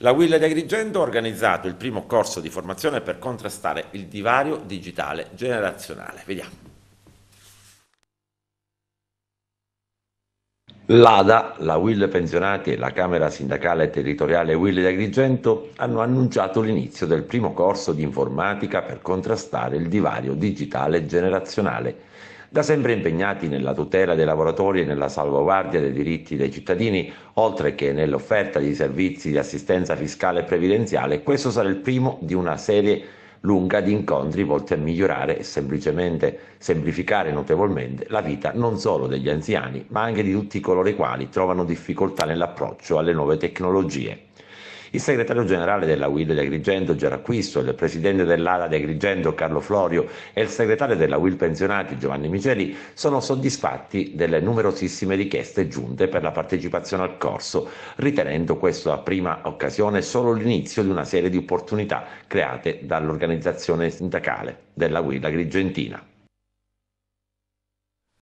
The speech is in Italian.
La Will di Agrigento ha organizzato il primo corso di formazione per contrastare il divario digitale generazionale. Vediamo. L'ADA, la Will Pensionati e la Camera Sindacale Territoriale Will di Agrigento hanno annunciato l'inizio del primo corso di informatica per contrastare il divario digitale generazionale da sempre impegnati nella tutela dei lavoratori e nella salvaguardia dei diritti dei cittadini, oltre che nell'offerta di servizi di assistenza fiscale e previdenziale. Questo sarà il primo di una serie lunga di incontri volti a migliorare e semplicemente semplificare notevolmente la vita non solo degli anziani, ma anche di tutti coloro i quali trovano difficoltà nell'approccio alle nuove tecnologie. Il segretario generale della WIL di Agrigento Geracquisto, il presidente dell'ADA di Agrigento Carlo Florio e il segretario della WIL Pensionati Giovanni Miceli sono soddisfatti delle numerosissime richieste giunte per la partecipazione al corso, ritenendo questa prima occasione solo l'inizio di una serie di opportunità create dall'organizzazione sindacale della WIL Agrigentina.